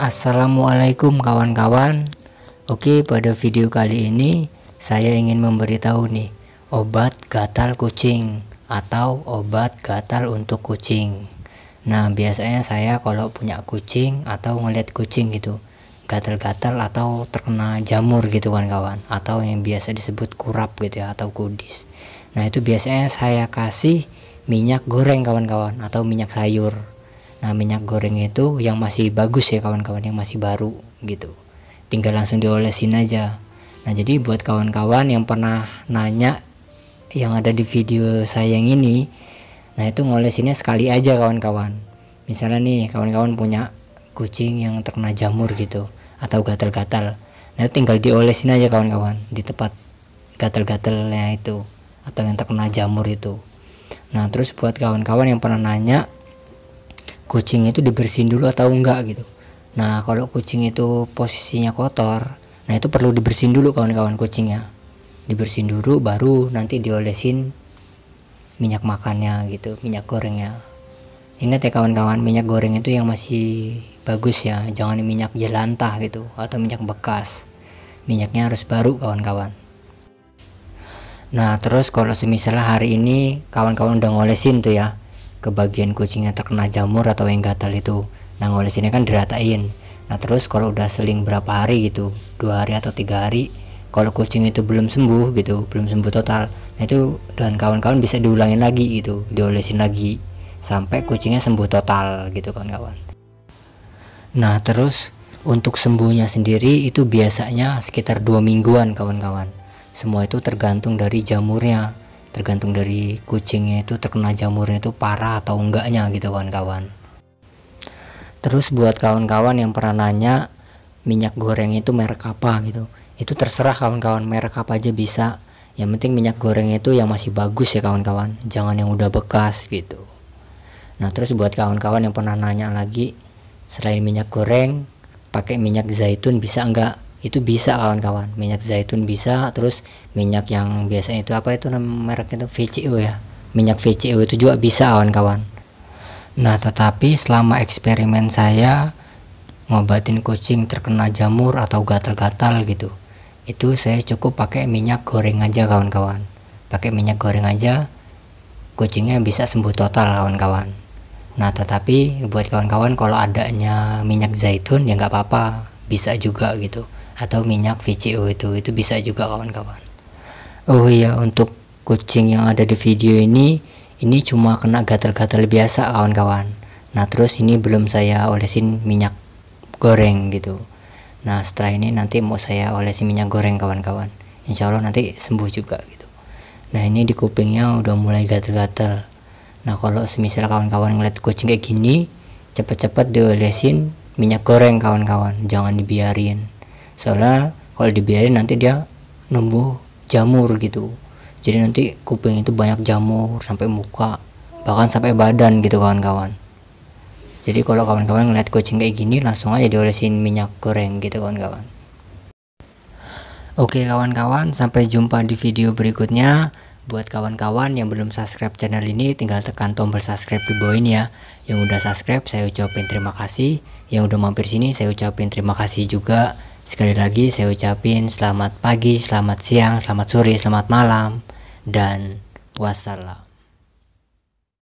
Assalamualaikum kawan-kawan Oke pada video kali ini saya ingin memberitahu nih obat gatal kucing atau obat gatal untuk kucing Nah biasanya saya kalau punya kucing atau ngeliat kucing gitu gatal-gatal atau terkena jamur gitu kan kawan atau yang biasa disebut kurap gitu ya atau kudis Nah itu biasanya saya kasih minyak goreng kawan-kawan atau minyak sayur Nah, minyak goreng itu yang masih bagus ya kawan-kawan yang masih baru gitu. Tinggal langsung diolesin aja. Nah, jadi buat kawan-kawan yang pernah nanya yang ada di video saya yang ini, nah itu ngolesinnya sekali aja kawan-kawan. Misalnya nih kawan-kawan punya kucing yang terkena jamur gitu atau gatal-gatal. Nah, itu tinggal diolesin aja kawan-kawan di tempat gatal-gatalnya itu atau yang terkena jamur itu. Nah, terus buat kawan-kawan yang pernah nanya kucing itu dibersihin dulu atau enggak gitu nah kalau kucing itu posisinya kotor nah itu perlu dibersihin dulu kawan-kawan kucingnya dibersihin dulu baru nanti diolesin minyak makannya gitu minyak gorengnya ingat ya kawan-kawan minyak goreng itu yang masih bagus ya jangan minyak jelantah gitu atau minyak bekas minyaknya harus baru kawan-kawan nah terus kalau semisal hari ini kawan-kawan udah ngolesin tuh ya ke bagian kucingnya terkena jamur atau yang gatal itu nah ngoles ini kan diratain nah terus kalau udah seling berapa hari gitu dua hari atau tiga hari kalau kucing itu belum sembuh gitu belum sembuh total nah itu dan kawan-kawan bisa diulangin lagi gitu diolesin lagi sampai kucingnya sembuh total gitu kawan-kawan nah terus untuk sembuhnya sendiri itu biasanya sekitar dua mingguan kawan-kawan semua itu tergantung dari jamurnya tergantung dari kucingnya itu terkena jamurnya itu parah atau enggaknya gitu kawan-kawan terus buat kawan-kawan yang pernah nanya minyak goreng itu merek apa gitu itu terserah kawan-kawan merek apa aja bisa yang penting minyak goreng itu yang masih bagus ya kawan-kawan jangan yang udah bekas gitu nah terus buat kawan-kawan yang pernah nanya lagi selain minyak goreng pakai minyak zaitun bisa enggak itu bisa kawan-kawan minyak zaitun bisa terus minyak yang biasanya itu apa itu mereknya itu VCO ya minyak VCO itu juga bisa kawan-kawan nah tetapi selama eksperimen saya ngobatin kucing terkena jamur atau gatal-gatal gitu itu saya cukup pakai minyak goreng aja kawan-kawan pakai minyak goreng aja kucingnya bisa sembuh total kawan-kawan nah tetapi buat kawan-kawan kalau adanya minyak zaitun ya nggak apa-apa bisa juga gitu atau minyak VCO itu itu bisa juga kawan-kawan oh iya untuk kucing yang ada di video ini ini cuma kena gatal-gatal biasa kawan-kawan nah terus ini belum saya olesin minyak goreng gitu nah setelah ini nanti mau saya olesin minyak goreng kawan-kawan insya Allah nanti sembuh juga gitu nah ini di kupingnya udah mulai gatal-gatal nah kalau semisal kawan-kawan ngeliat kucing kayak gini cepet-cepet diolesin minyak goreng kawan-kawan jangan dibiarin soalnya kalau dibiarin nanti dia numbuh jamur gitu jadi nanti kuping itu banyak jamur sampai muka bahkan sampai badan gitu kawan-kawan jadi kalau kawan-kawan ngeliat kucing kayak gini langsung aja diolesin minyak goreng gitu kawan-kawan oke kawan-kawan sampai jumpa di video berikutnya Buat kawan-kawan yang belum subscribe channel ini tinggal tekan tombol subscribe di bawah ini ya. Yang udah subscribe saya ucapin terima kasih, yang udah mampir sini saya ucapin terima kasih juga. Sekali lagi saya ucapin selamat pagi, selamat siang, selamat sore, selamat malam dan wassalam.